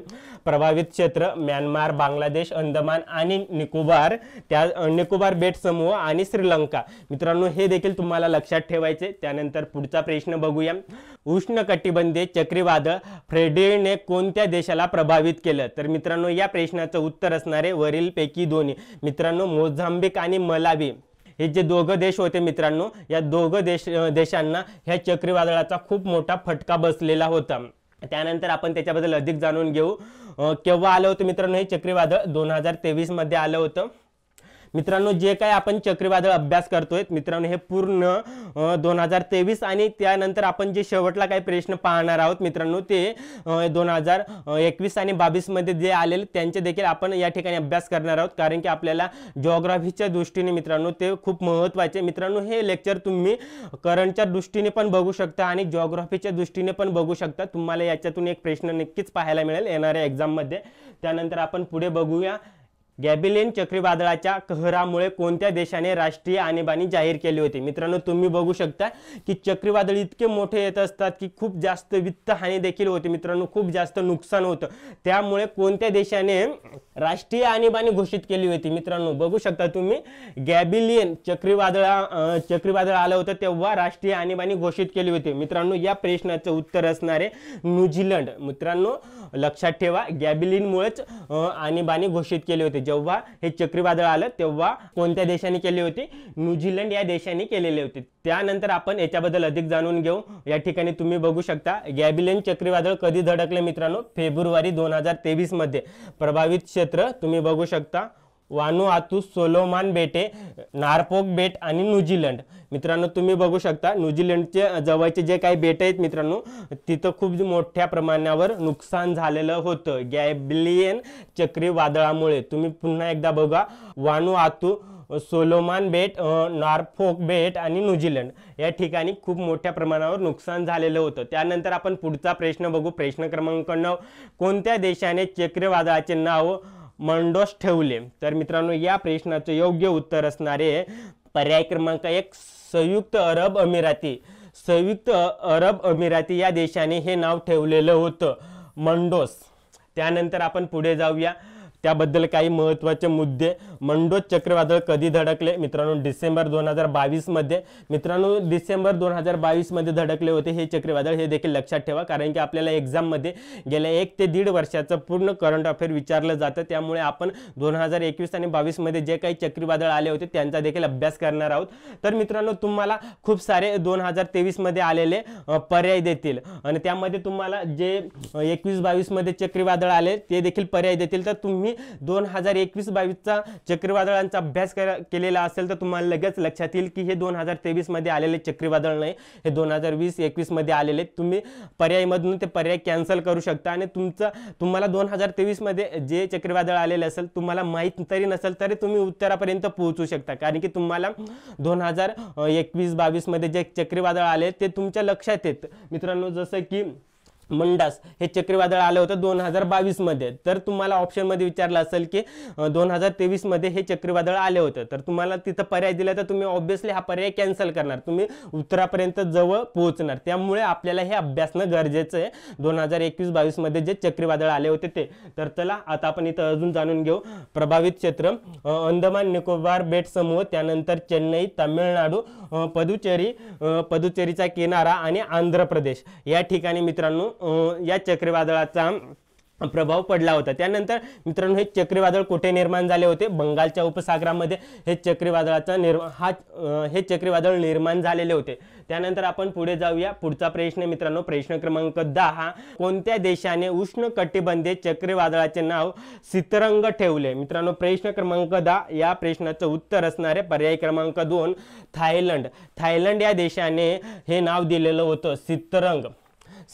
Speaker 1: प्रभावित क्षेत्र म्यानमार बांगलादेश अंदमान आणि निकोबार त्या निकोबार बेट समूह आणि श्रीलंका मित्रांनो हे देखील तुम्हाला लक्षात ठेवायचे त्यानंतर पुढचा प्रश्न बघूया उष्ण कटिबंधीय चक्रीवादळ ने कोणत्या देशाला प्रभावित केलं तर मित्रांनो या प्रश्नाचं उत्तर असणारे वरीलपैकी दोन्ही मित्रांनो मोझांबिक आणि मलावी हे जे दोघं देश होते मित्रांनो या दोघं देश देशांना ह्या चक्रीवादळाचा खूप मोठा फटका बसलेला होता त्यानंतर आपण त्याच्याबद्दल अधिक जाणून घेऊ केव्हा आलं होतं मित्रांनो हे चक्रीवादळ दोन हजार तेवीसमध्ये आलं होतं मित्रांनो जे काय आपण चक्रीवादळ अभ्यास करतोय मित्रांनो हे पूर्ण दोन हजार तेवीस आणि त्यानंतर आपण जे शेवटला काही प्रश्न पाहणार आहोत मित्रांनो ते दोन हजार एकवीस आणि बावीसमध्ये जे आलेले त्यांचे देखील आपण या ठिकाणी अभ्यास करणार आहोत कारण की आपल्याला जॉग्राफीच्या दृष्टीने मित्रांनो ते खूप महत्त्वाचे मित्रांनो हे लेक्चर तुम्ही करंटच्या दृष्टीने पण बघू शकता आणि जॉग्राफीच्या दृष्टीने पण बघू शकता तुम्हाला याच्यातून एक प्रश्न नक्कीच पाहायला मिळेल येणाऱ्या एक्झाममध्ये त्यानंतर आपण पुढे बघूया गॅबिलियन चक्रीवादळाच्या कहरामुळे कोणत्या देशाने राष्ट्रीय आणीबाणी जाहीर केली होती मित्रांनो तुम्ही बघू शकता की चक्रीवादळ इतके मोठे येत असतात की खूप जास्त वित्त हानी देखील होते मित्रांनो खूप जास्त नुकसान होतं त्यामुळे कोणत्या देशाने राष्ट्रीय आणीबाणी घोषित केली होती मित्रांनो बघू शकता तुम्ही गॅबिलियन चक्रीवादळा चक्रीवादळ आलं होतं तेव्हा राष्ट्रीय आणीबाणी घोषित केली होती मित्रांनो या प्रश्नाचं उत्तर असणारे न्यूझीलंड मित्रांनो लक्षात ठेवा गॅबिलिनमुळेच आणीबाणी घोषित केली होती जेव्हा हे चक्रीवादळ आलं तेव्हा कोणत्या देशाने केली होती न्यूझीलंड या देशाने केलेले होते त्यानंतर आपण याच्याबद्दल अधिक जाणून घेऊ या ठिकाणी तुम्ही बघू शकता गॅबिलिन चक्रीवादळ कधी धडकले मित्रांनो फेब्रुवारी दोन हजार तेवीसमध्ये प्रभावित क्षेत्र तुम्ही बघू शकता वानुआतू सोलोमान बेटे नारपोक बेट आणि न्यूझीलंड मित्रांनो तुम्ही बघू शकता न्यूझीलंडचे जवळचे जे काही बेट आहेत मित्रांनो तिथं खूप मोठ्या प्रमाणावर नुकसान झालेलं होतं गॅबलियन चक्रीवादळामुळे तुम्ही पुन्हा एकदा बघा आतू सोलोमान बेट नॉर्फोक बेट आणि न्यूझीलंड या ठिकाणी खूप मोठ्या प्रमाणावर नुकसान झालेलं होतं त्यानंतर आपण पुढचा प्रश्न बघू प्रश्न क्रमांक नऊ कोणत्या देशाने चक्रीवादळाचे नाव मंडोस ठेवले तर मित्रांनो या प्रश्नाचं योग्य उत्तर असणारे पर्याय क्रमांक एक संयुक्त अरब अमिराती संयुक्त अरब अमिराती या देशाने हे नाव ठेवलेलं होतं मंडोस त्यानंतर आपण पुढे जाऊया त्याबद्दल काही महत्त्वाचे मुद्दे मंडोज चक्रवादळ कधी धडकले मित्रांनो डिसेंबर दोन हजार बावीसमध्ये मित्रांनो डिसेंबर दोन हजार बावीसमध्ये धडकले होते हे चक्रीवादळ हे देखील लक्षात ठेवा कारण की आपल्याला एक्झाममध्ये गेल्या एक ते दीड वर्षाचं पूर्ण करंट अफेअर विचारलं जातं त्यामुळे आपण दोन हजार एकवीस आणि बावीसमध्ये जे काही चक्रीवादळ आले होते त्यांचा देखील अभ्यास करणार आहोत तर मित्रांनो तुम्हाला खूप सारे दोन हजार तेवीसमध्ये आलेले पर्याय देतील आणि त्यामध्ये तुम्हाला जे एकवीस बावीसमध्ये चक्रीवादळ आले ते देखील पर्याय देतील तर तुम्ही तुम्ही दोन हजार एकवीस बावीसचा चक्रीवादळांचा अभ्यास केलेला असेल तर तुम्हाला लगेच लक्षात येईल की हे दोन हजार मध्ये आलेले चक्रीवादळ नाही हे दोन हजार वीस एकवीसमध्ये आलेले तुम्ही पर्यायमधून ते पर्याय कॅन्सल करू शकता आणि तुमचं तुम्हाला दोन हजार मध्ये जे चक्रीवादळ आलेले असेल तुम्हाला माहीत तरी नसेल तरी तुम्ही उत्तरापर्यंत पोहोचू शकता कारण की तुम्हाला दोन हजार एकवीस मध्ये जे चक्रीवादळ आले ते तुमच्या लक्षात येत मित्रांनो जसं की मंडास हे चक्रीवादळ आलं होतं दोन हजार बावीसमध्ये तर तुम्हाला ऑप्शनमध्ये विचारलं असेल की दोन हजार तेवीसमध्ये हे चक्रीवादळ आले होतं तर तुम्हाला तिथं पर्याय दिला तर तुम्ही ऑब्व्हियसली हा पर्याय कॅन्सल करणार तुम्ही उत्तरापर्यंत जवळ पोहोचणार त्यामुळे आपल्याला हे अभ्यासणं गरजेचं आहे दोन हजार एकवीस बावीसमध्ये जे चक्रीवादळ आले होते ते तर चला आता आपण इथं अजून जाणून घेऊ प्रभावित क्षेत्र अंदमान निकोबार बेट समूह त्यानंतर चेन्नई तामिळनाडू पदुचेरी पदुचेरीचा किनारा आणि आंध्र प्रदेश या ठिकाणी मित्रांनो या चक्रीवादळाचा प्रभाव पडला होता त्यानंतर मित्रांनो हे चक्रीवादळ कुठे निर्माण झाले होते बंगालच्या उपसागरामध्ये हे चक्रीवादळाचा निर् हा हे चक्रीवादळ निर्माण झालेले होते त्यानंतर आपण पुढे जाऊया पुढचा प्रश्न मित्रांनो प्रश्न क्रमांक दहा कोणत्या देशाने उष्ण कटिबंधीय चक्रीवादळाचे नाव सितरंग ठेवले मित्रांनो प्रश्न क्रमांक दहा या प्रश्नाचं उत्तर असणारे पर्याय क्रमांक दोन थायलंड थायलंड या देशाने हे नाव दिलेलं होतं सितरंग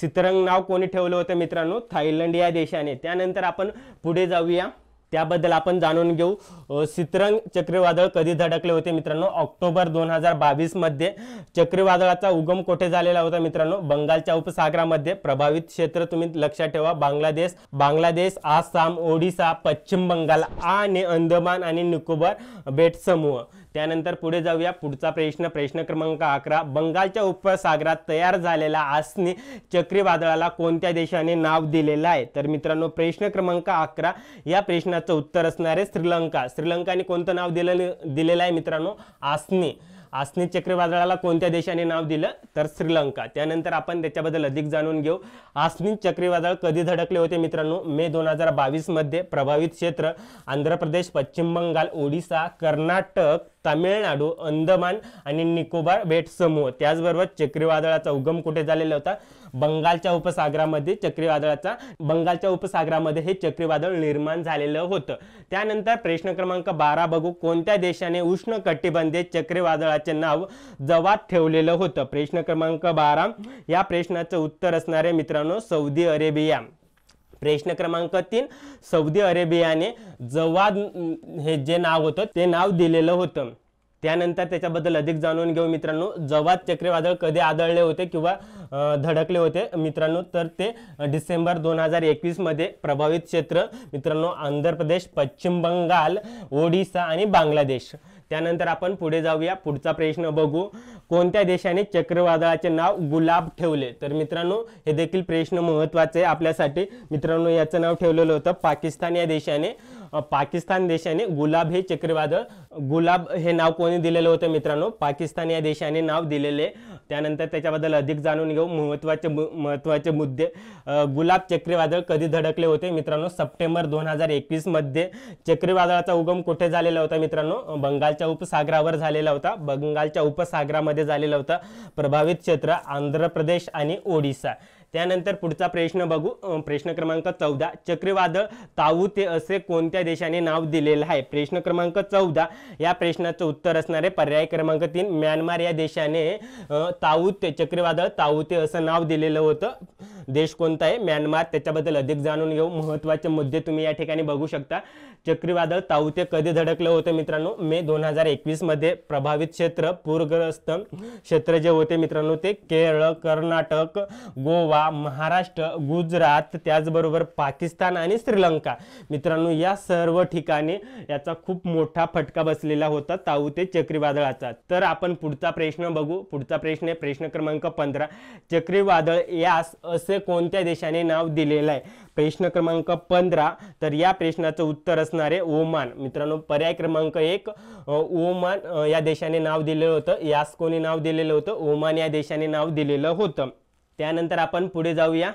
Speaker 1: सितरंग नाव कोणी ठेवलं होतं मित्रांनो थायलंड या देशाने त्यानंतर आपण पुढे जाऊया त्याबद्दल आपण जाणून घेऊ सितरंग चक्रीवादळ कधी धडकले होते मित्रांनो ऑक्टोबर दोन हजार बावीसमध्ये चक्रीवादळाचा उगम कोठे झालेला होता मित्रांनो बंगालच्या उपसागरामध्ये प्रभावित क्षेत्र तुम्ही लक्षात ठेवा बांगलादेश बांगलादेश आसाम ओडिसा पश्चिम बंगाल आणि अंदमान आणि निकोबार बेट समूह त्यानंतर पुढे जाऊया पुढचा प्रश्न प्रश्न क्रमांक अकरा बंगालच्या उपसागरात तयार झालेला आसनी चक्रीवादळाला कोणत्या देशाने नाव दिलेलं आहे तर मित्रांनो प्रश्न क्रमांक अकरा या प्रश्नाचं उत्तर असणार आहे श्रीलंका श्रीलंकाने कोणतं नाव दिलेलं दिलेलं आहे मित्रांनो आसनी आसनी चक्रीवादळाला कोणत्या देशाने नाव दिलं तर श्रीलंका त्यानंतर आपण त्याच्याबद्दल अधिक जाणून घेऊ आसनी चक्रीवादळ कधी धडकले होते मित्रांनो मे दोन हजार बावीसमध्ये प्रभावित क्षेत्र आंध्र प्रदेश पश्चिम बंगाल ओडिसा कर्नाटक तामिळनाडू अंदमान आणि निकोबार बेट समूह त्याचबरोबर चक्रीवादळाचा उगम कुठे झालेला होता बंगालच्या उपसागरामध्ये चक्रीवादळाचा बंगालच्या उपसागरामध्ये हे चक्रीवादळ निर्माण झालेलं होतं त्यानंतर प्रश्न क्रमांक बारा बघू कोणत्या देशाने उष्ण कटिबंधीय चक्रीवादळाचे नाव जवाब ठेवलेलं होतं प्रश्न क्रमांक बारा या प्रश्नाचं उत्तर असणारे मित्रांनो सौदी अरेबिया प्रश्न क्रमांक तीन सौदी अरेबियाने जवाद हे जे नाव होतं ते नाव दिलेलं होतं त्यानंतर त्याच्याबद्दल अधिक जाणून घेऊ मित्रांनो जवाद चक्रीवादळ कधी आदळले होते किंवा धडकले होते मित्रांनो तर ते डिसेंबर दोन हजार एकवीसमध्ये प्रभावित क्षेत्र मित्रांनो आंध्र प्रदेश पश्चिम बंगाल ओडिसा आणि बांगलादेश त्यानंतर आपण पुढे जाऊया पुढचा प्रश्न बघू कोणत्या देशाने चक्रवादळाचे नाव गुलाब ठेवले तर मित्रांनो हे देखील प्रश्न महत्वाचे आहे आपल्यासाठी मित्रांनो याचं नाव ठेवलेलं होतं पाकिस्तान या देशाने पाकिस्तान देशाने गुलाब हे चक्रीवादळ गुलाब हे नाव कोणी दिलेलं होतं मित्रांनो पाकिस्तान या देशाने नाव दिलेले त्यानंतर त्याच्याबद्दल अधिक जाणून घेऊ महत्त्वाचे महत्त्वाचे मुद्दे गुलाब चक्रीवादळ कधी धडकले होते मित्रांनो सप्टेंबर दोन हजार एकवीसमध्ये चक्रीवादळाचा उगम कुठे झालेला होता मित्रांनो बंगालच्या उपसागरावर झालेला होता बंगालच्या उपसागरामध्ये झालेला होता प्रभावित क्षेत्र आंध्र प्रदेश आणि ओडिसा त्यानंतर पुढचा प्रश्न बघू प्रश्न क्रमांक चौदा चक्रीवादळ ताऊ ते असे कोणत्या देशाने नाव दिलेलं आहे प्रश्न क्रमांक चौदा या प्रश्नाचं उत्तर असणारे पर्याय क्रमांक तीन म्यानमार या देशाने ताऊ ते चक्रीवादळ ताऊ ते असं नाव दिलेलं होतं देश कोणता आहे म्यानमार त्याच्याबद्दल अधिक जाणून घेऊ महत्त्वाचे मुद्दे तुम्ही या ठिकाणी बघू शकता चक्रीवादळ ताऊ ते कधी धडकलं होतं मित्रांनो मे दोन हजार एकवीसमध्ये प्रभावित क्षेत्र पूरग्रस्त क्षेत्र जे होते मित्रांनो ते केरळ कर्नाटक गोवा गोवा महाराष्ट्र गुजरात त्याचबरोबर पाकिस्तान आणि श्रीलंका मित्रांनो या सर्व ठिकाणी याचा खूप मोठा फटका बसलेला होता ताऊ ते चक्रीवादळाचा तर आपण पुढचा प्रश्न बघू पुढचा प्रश्न आहे प्रश्न क्रमांक पंधरा चक्रीवादळ यास असे कोणत्या देशाने नाव दिलेलं आहे प्रश्न क्रमांक पंधरा तर या प्रश्नाचं उत्तर असणार आहे ओमान मित्रांनो पर्याय क्रमांक एक ओमान या देशाने नाव दिलेलं होतं यास कोणी नाव दिलेलं होतं ओमान या देशाने नाव दिलेलं होतं त्यानंतर आपण पुढे जाऊया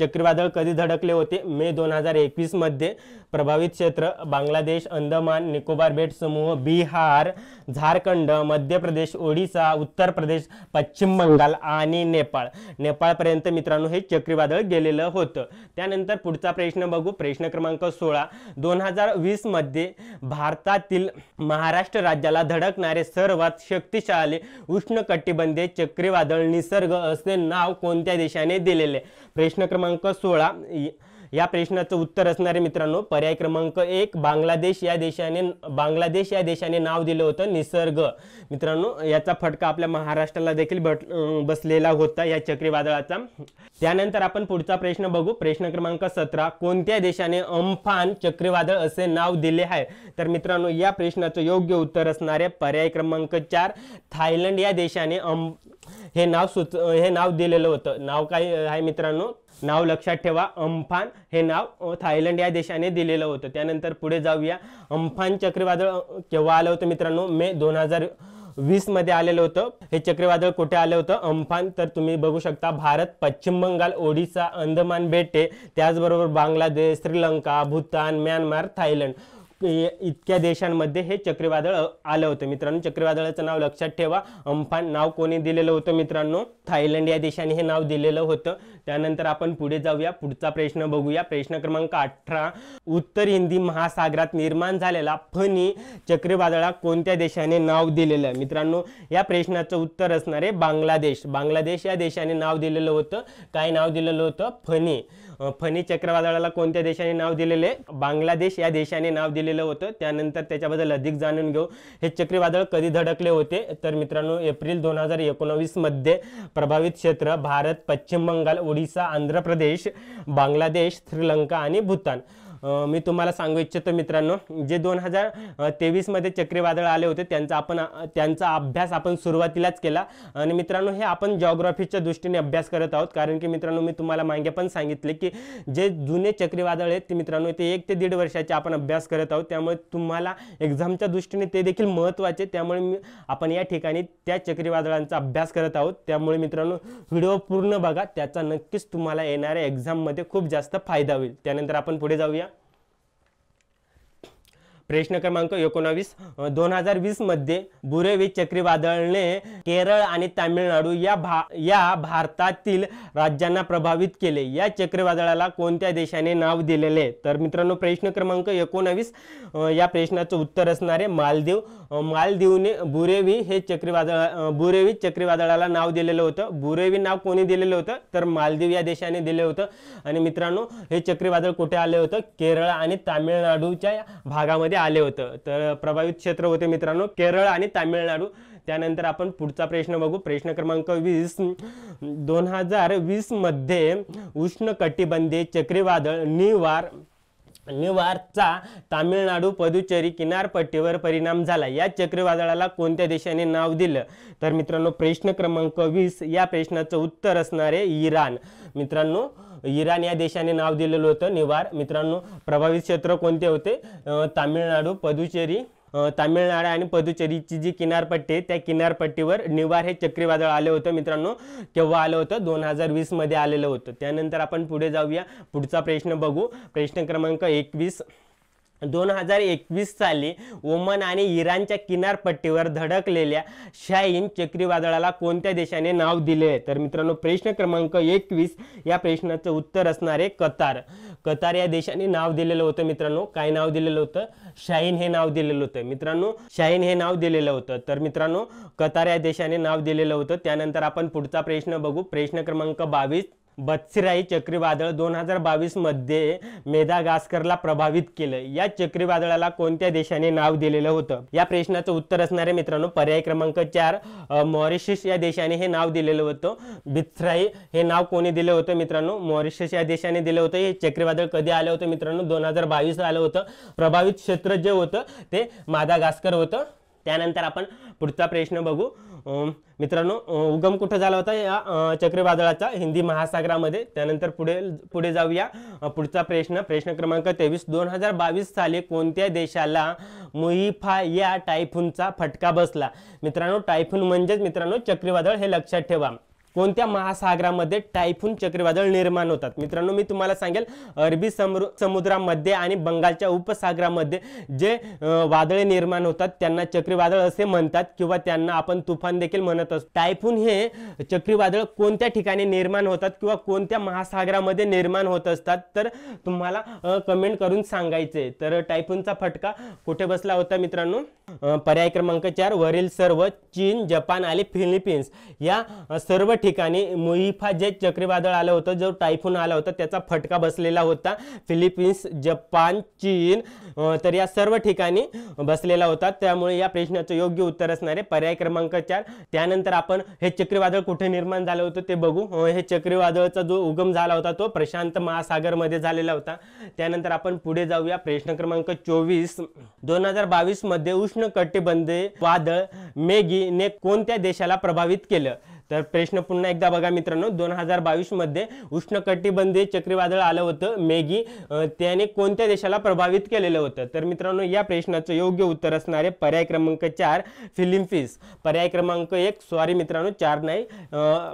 Speaker 1: चक्रीवादळ कधी धडकले होते मे दोन हजार एकवीसमध्ये प्रभावित क्षेत्र बांगलादेश अंदमान निकोबार बेट समूह बिहार झारखंड मध्य प्रदेश ओडिसा उत्तर प्रदेश पश्चिम बंगाल आणि नेपाळ नेपाळपर्यंत मित्रांनो हे चक्रीवादळ गेलेलं होतं त्यानंतर पुढचा प्रश्न बघू प्रश्न क्रमांक सोळा दोन हजार वीसमध्ये भारतातील महाराष्ट्र राज्याला धडकणारे सर्वात शक्तिशाली उष्णकटिबंधीय चक्रीवादळ निसर्ग असे नाव कोणत्या देशाने दिलेले प्रश्न क्रमांक सोळा या प्रश्नाचं उत्तर असणारे मित्रांनो पर्याय क्रमांक एक बांगलादेश या देशाने बांगलादेश या देशाने नाव दिलं होतं निसर्ग मित्रांनो याचा फटका आपल्या महाराष्ट्राला देखील बसलेला होता या चक्रीवादळाचा त्यानंतर आपण पुढचा प्रश्न बघू प्रश्न क्रमांक सतरा कोणत्या देशाने अम्फान चक्रीवादळ असे नाव दिले आहे तर मित्रांनो या प्रश्नाचं योग्य उत्तर असणारे पर्याय क्रमांक चार थायलंड या देशाने अम हे नाव सुच हे नाव दिलेलं होतं नाव काय आहे मित्रांनो नाव लक्षात ठेवा अम्फान हे नाव थायलंड या देशाने दिलेलं होतं त्यानंतर पुढे जाऊया अम्फान चक्रीवादळ केव्हा आलं होतं मित्रांनो मे दोन हजार वीसमध्ये आलेलं होतं हे चक्रीवादळ कुठे आलं होतं अम्फान तर तुम्ही बघू शकता भारत पश्चिम बंगाल ओडिसा अंदमान बेटे त्याचबरोबर बांगलादेश श्रीलंका भूतान म्यानमार थायलंड इतक्या देशांमध्ये हे चक्रीवादळ आलं होतं मित्रांनो चक्रीवादळाचं नाव लक्षात ठेवा अंफान नाव कोणी दिलेलं होतं मित्रांनो थायलंड या देशाने हे नाव दिलेलं होतं त्यानंतर आपण पुढे जाऊया पुढचा प्रश्न बघूया प्रश्न क्रमांक अठरा उत्तर हिंदी महासागरात निर्माण झालेला फनी चक्रीवादळा कोणत्या देशाने नाव दिलेलं आहे मित्रांनो या प्रश्नाचं उत्तर असणारे बांगलादेश बांगलादेश या देशाने नाव दिलेलं होतं काय नाव दिलेलं होतं फनी फणी चक्रवादळाला कोणत्या देशाने नाव दिलेले बांगलादेश या देशाने नाव दिलेलं होतं त्यानंतर त्याच्याबद्दल अधिक जाणून घेऊ हे चक्रीवादळ कधी धडकले होते तर मित्रांनो एप्रिल दोन हजार एकोणावीसमध्ये प्रभावित क्षेत्र भारत पश्चिम बंगाल ओडिसा आंध्र प्रदेश बांगलादेश श्रीलंका आणि भूतान मी तुम्हाला सांगू इच्छितो मित्रांनो जे दोन हजार तेवीसमध्ये चक्रीवादळ आले होते त्यांचा आपण त्यांचा अभ्यास आपण सुरुवातीलाच केला आणि मित्रांनो हे आपण जॉग्रॉफीच्या दृष्टीने अभ्यास करत आहोत कारण की मित्रांनो मी तुम्हाला मागे पण सांगितले की जे जुने चक्रीवादळ आहेत ते मित्रांनो ते एक ते दीड वर्षाचे आपण अभ्यास करत आहोत त्यामुळे तुम्हाला एक्झामच्या दृष्टीने ते देखील महत्त्वाचे त्यामुळे मी आपण या ठिकाणी त्या चक्रीवादळांचा अभ्यास करत आहोत त्यामुळे मित्रांनो व्हिडिओ पूर्ण बघा त्याचा नक्कीच तुम्हाला येणाऱ्या एक्झाममध्ये खूप जास्त फायदा होईल त्यानंतर आपण पुढे जाऊया प्रश्न क्रमांक एकोणावीस दोन हजार वीसमध्ये बुरेवी चक्रीवादळने केरळ आणि तामिळनाडू या भा या भारतातील राज्यांना प्रभावित केले या चक्रीवादळाला कोणत्या देशाने नाव दिलेले तर मित्रांनो प्रश्न क्रमांक एकोणावीस या प्रश्नाचं उत्तर असणारे मालदीव मालदीवने बुरेवी हे चक्रीवादळ बुरेवी चक्रीवादळाला नाव दिलेलं होतं बुरेवी नाव कोणी दिलेलं होतं तर मालदीव या देशाने दिले होतं आणि मित्रांनो हे चक्रीवादळ कुठे आले होतं केरळ आणि तामिळनाडूच्या भागामध्ये आले होतं तर प्रभावित क्षेत्र होते मित्रांनो केरळ आणि तामिळनाडू त्यानंतर आपण पुढचा प्रश्न बघू प्रश्न क्रमांक वीस दोन हजार वीसमध्ये उष्ण कटिबंधीय चक्रीवादळ निवार निवारचा तामिळनाडू पदुचेरी किनारपट्टीवर परिणाम झाला या चक्रीवादळाला कोणत्या देशाने नाव दिलं तर मित्रांनो प्रश्न क्रमांक वीस या प्रश्नाचं उत्तर असणार आहे इराण मित्रांनो इराण या देशाने नाव दिलेलं होतं निवार मित्रांनो प्रभावित क्षेत्र कोणते होते तामिळनाडू पदुचेरी तामिळनाडू आणि पदुचेरीची जी किनारपट्टी आहे त्या किनारपट्टीवर निवार हे चक्रीवादळ आलं होतं मित्रांनो केव्हा आलं होतं दोन हजार वीसमध्ये आलेलं होतं त्यानंतर आपण पुढे जाऊया पुढचा प्रश्न बघू प्रश्न क्रमांक एकवीस दोन हजार एकवीस साली ओमन आणि इराणच्या किनारपट्टीवर धडकलेल्या शाहीन चक्रीवादळाला कोणत्या देशाने नाव दिले तर मित्रांनो प्रश्न क्रमांक एकवीस या प्रश्नाचं उत्तर असणारे कतार कतार या देशाने नाव दिलेलं होतं मित्रांनो काय नाव दिलेलं होतं शाहीन हे नाव दिलेलं होतं मित्रांनो शाहीन हे नाव दिलेलं होतं तर मित्रांनो कतार या देशाने नाव दिलेलं होतं त्यानंतर आपण पुढचा प्रश्न बघू प्रश्न क्रमांक बावीस बत्सिराई चक्रीवादळ दोन हजार बावीसमध्ये गास्करला प्रभावित केलं या चक्रीवादळाला कोणत्या देशाने नाव दिलेलं होतं या प्रश्नाचं उत्तर असणारे मित्रांनो पर्याय क्रमांक चार मॉरिशस या देशाने हे नाव दिलेलं होतं बित्सराई हे नाव कोणी दिलं होतं मित्रांनो मॉरिशस या देशाने दिलं होतं हे चक्रीवादळ कधी आलं होतं मित्रांनो दोन हजार बावीस आलं होतं प्रभावित क्षेत्र जे होतं ते मादागास्कर होतं त्यानंतर आपण पुढचा प्रश्न बघू मित्रांनो उगम कुठं झाला होता या चक्रीवादळाचा हिंदी महासागरामध्ये त्यानंतर पुढे पुढे जाऊया पुढचा प्रश्न प्रश्न क्रमांक तेवीस दोन हजार बावीस साली कोणत्या देशाला मुईफा या टायफूनचा फटका बसला मित्रांनो टायफून म्हणजेच मित्रांनो चक्रीवादळ हे लक्षात ठेवा कोणत्या महासागरामध्ये टायफून चक्रीवादळ निर्माण होतात मित्रांनो मी तुम्हाला सांगेल अरबी समुद्रामध्ये आणि बंगालच्या उपसागरामध्ये जे वादळे निर्माण होतात त्यांना चक्रीवादळ असे म्हणतात किंवा त्यांना आपण तुफान देखील म्हणत असतो टायफून हे चक्रीवादळ कोणत्या ठिकाणी निर्माण होतात किंवा कोणत्या महासागरामध्ये निर्माण होत असतात तर तुम्हाला कमेंट करून सांगायचे तर टायफूनचा फटका कुठे बसला होता मित्रांनो पर्याय क्रमांक चार वरील सर्व चीन जपान आणि फिलिपिन्स या सर्व ठिकाणी मुईफा जे चक्रीवादळ आलं होतं जो टायफून आला होता त्याचा फटका बसलेला होता फिलिपिन्स जपान चीन तर या सर्व ठिकाणी बसलेला होता त्यामुळे या प्रश्नाचं योग्य उत्तर असणारे पर्याय क्रमांक चार त्यानंतर आपण हे चक्रीवादळ कुठे निर्माण झालं होतं ते बघू हे चक्रीवादळाचा जो उगम झाला होता तो प्रशांत महासागरमध्ये झालेला होता त्यानंतर आपण पुढे जाऊया प्रश्न क्रमांक चोवीस दोन हजार बावीस मध्ये उष्ण कटिबंधे वादळ मेगी ने कोणत्या देशाला प्रभावित केलं तर प्रश्न पुन्हा एकदा बघा मित्रांनो दोन हजार बावीसमध्ये उष्णकटिबंधीय चक्रीवादळ आलं होतं मेगी त्याने कोणत्या देशाला प्रभावित केलेलं होतं तर मित्रांनो या प्रश्नाचं योग्य उत्तर असणारे पर्याय क्रमांक चार फिलिपिन्स पर्याय क्रमांक एक सॉरी मित्रांनो चार नाही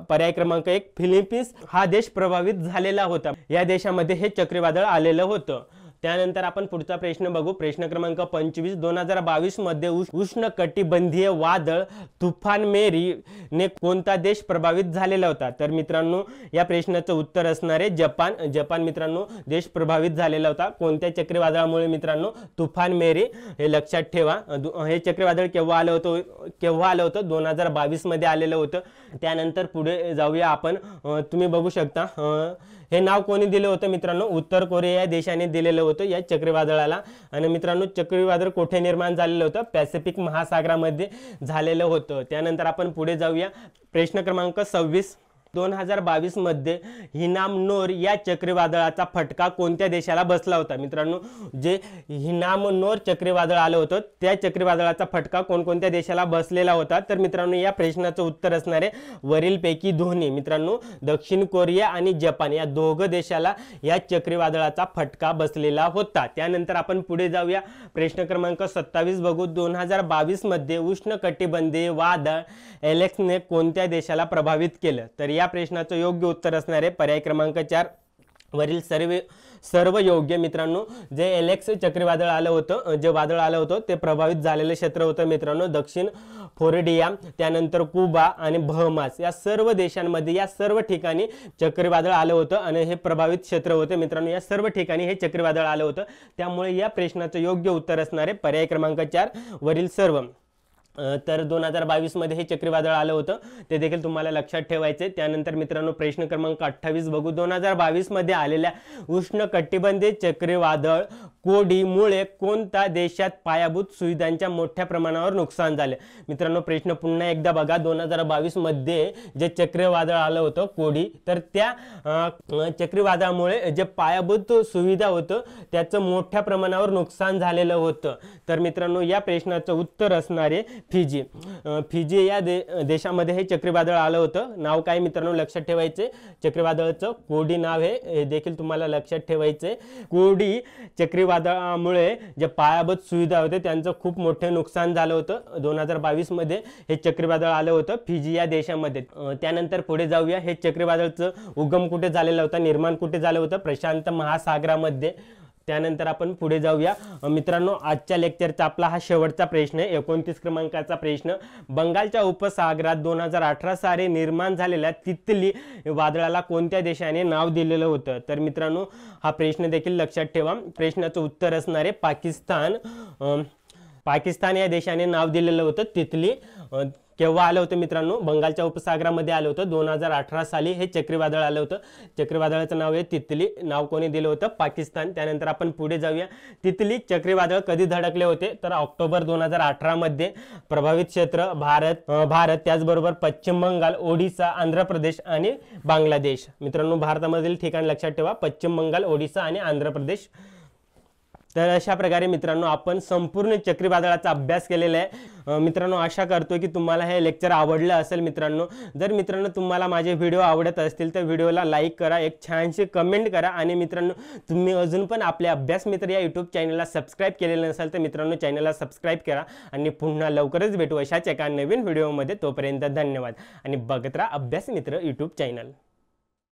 Speaker 1: पर्याय क्रमांक एक फिलिपिन्स हा देश प्रभावित झालेला होता या देशामध्ये हे चक्रीवादळ आलेलं होतं त्यानंतर आपण पुढचा प्रश्न बघू प्रश्न क्रमांक पंचवीस दोन हजार बावीस मध्ये उष्ण कटिबंधीय वादळ तुफान मेरी ने कोणता देश प्रभावित झालेला होता तर मित्रांनो या प्रश्नाचं उत्तर असणार आहे जपान जपान मित्रांनो देश प्रभावित झालेला होता कोणत्या चक्रीवादळामुळे मित्रांनो तुफान मेरी हे लक्षात ठेवा हे चक्रीवादळ केव्हा आलं होतं केव्हा आलं होतं दोन हजार मध्ये आलेलं होतं त्यानंतर पुढे जाऊया आपण तुम्ही बघू शकता हे नाव कोणी दिलं होतं मित्रांनो उत्तर कोरिया या देशाने दिलेलं होतं या चक्रीवादळाला आणि मित्रांनो चक्रीवादळ कोठे निर्माण झालेलं होतं पॅसिफिक महासागरामध्ये झालेलं होतं त्यानंतर आपण पुढे जाऊया प्रश्न क्रमांक सव्वीस दोन हजार बावीसमध्ये मध्ये हिनाम नोर या चक्रीवादळाचा फटका कोणत्या देशाला बसला होता मित्रांनो जे हिनाम नोर चक्रीवादळ आलं होतं त्या चक्रीवादळाचा फटका कोणकोणत्या देशाला बसलेला होता तर मित्रांनो या प्रश्नाचं उत्तर असणारे वरीलपैकी दोन्ही मित्रांनो दक्षिण कोरिया आणि जपान या दोघं देशाला या चक्रीवादळाचा फटका बसलेला होता त्यानंतर आपण पुढे जाऊया प्रश्न क्रमांक सत्तावीस बघू दोन हजार बावीसमध्ये मध्ये उष्ण कटिबंधीय वादळ एलेक्सने कोणत्या देशाला प्रभावित केलं तर या या प्रश्नाचं योग्य उत्तर असणार आहे पर्याय क्रमांक चार वरील सर्व सर्व योग्य मित्रांनो जे एल चक्रीवादळ आलं होतं जे वादळ आलं होतं ते प्रभावित झालेलं क्षेत्र होतं मित्रांनो दक्षिण फोरडिया त्यानंतर कुबा आणि बहमास या सर्व देशांमध्ये या सर्व ठिकाणी चक्रीवादळ आलं होतं आणि हे प्रभावित क्षेत्र होते मित्रांनो या सर्व ठिकाणी हे चक्रीवादळ आलं होतं त्यामुळे या प्रश्नाचं योग्य उत्तर असणारे पर्याय क्रमांक चार वरील सर्व तर दोन हजार बावीसमध्ये हे चक्रीवादळ आलं होतं ते देखील तुम्हाला लक्षात ठेवायचे त्यानंतर मित्रांनो प्रश्न क्रमांक अठ्ठावीस बघू दोन हजार बावीसमध्ये आलेल्या उष्ण कटिबंधित चक्रीवादळ कोडीमुळे कोणत्या देशात पायाभूत सुविधांच्या मोठ्या प्रमाणावर नुकसान झाले मित्रांनो प्रश्न पुन्हा एकदा बघा दोन हजार बावीसमध्ये जे चक्रीवादळ आलं होतं कोडी तर त्या चक्रीवादळामुळे जे पायाभूत सुविधा होतं त्याचं मोठ्या प्रमाणावर नुकसान झालेलं होतं तर मित्रांनो या प्रश्नाचं उत्तर असणारे फिजी फिजी या दे देशामध्ये हे चक्रीवादळ आलं होतं नाव काय मित्रांनो लक्षात ठेवायचे चक्रीवादळाचं कोडी नाव हे देखील तुम्हाला लक्षात ठेवायचे कोडी चक्रीवादळामुळे जे पायाभूत सुविधा होते त्यांचं खूप मोठे नुकसान झालं होतं दोन हजार बावीसमध्ये हे चक्रीवादळ आलं होतं फिजी या देशामध्ये त्यानंतर पुढे जाऊया हे चक्रीवादळचं उगम कुठे झालेला होता निर्माण कुठे झालं होतं प्रशांत महासागरामध्ये त्यानंतर आपण पुढे जाऊया मित्रांनो आजच्या लेक्चरचा आपला हा शेवटचा प्रश्न आहे एकोणतीस क्रमांकाचा प्रश्न बंगालच्या उपसागरात दोन हजार अठरा साली निर्माण झालेल्या तितली वादळाला कोणत्या देशाने नाव दिलेलं होतं तर मित्रांनो हा प्रश्न देखील लक्षात ठेवा प्रश्नाचं उत्तर असणारे पाकिस्तान पाकिस्तान या देशाने नाव दिलेलं होतं तिथली केव्हा आलं होतं मित्रांनो बंगालच्या उपसागरामध्ये आलं होतं दोन हजार अठरा साली हे चक्रीवादळ आलं होतं चक्रीवादळाचं नाव आहे तितली नाव कोणी दिलं होतं पाकिस्तान त्यानंतर आपण पुढे जाऊया तितली चक्रीवादळ कधी धडकले होते तर ऑक्टोबर दोन हजार अठरामध्ये प्रभावित क्षेत्र भारत भारत त्याचबरोबर पश्चिम बंगाल ओडिसा आंध्र प्रदेश आणि बांगलादेश मित्रांनो भारतामधील ठिकाण लक्षात ठेवा पश्चिम बंगाल ओडिसा आणि आंध्र प्रदेश तर अशा प्रकारे मित्रांनो आपण संपूर्ण चक्रीवादळाचा अभ्यास केलेला आहे मित्रांनो आशा करतो की तुम्हाला हे लेक्चर आवडलं असेल मित्रांनो जर मित्रांनो तुम्हाला माझे व्हिडिओ आवडत असतील तर व्हिडिओला लाईक करा एक छानशी कमेंट करा आणि मित्रांनो तुम्ही अजून पण आपले अभ्यास मित्र या यूट्यूब चॅनलला सबस्क्राईब केलेलं नसेल तर मित्रांनो चॅनलला सबस्क्राईब करा आणि पुन्हा लवकरच भेटू अशाच एका नवीन व्हिडिओमध्ये तोपर्यंत धन्यवाद आणि बघत राहा अभ्यास मित्र यूट्यूब चॅनल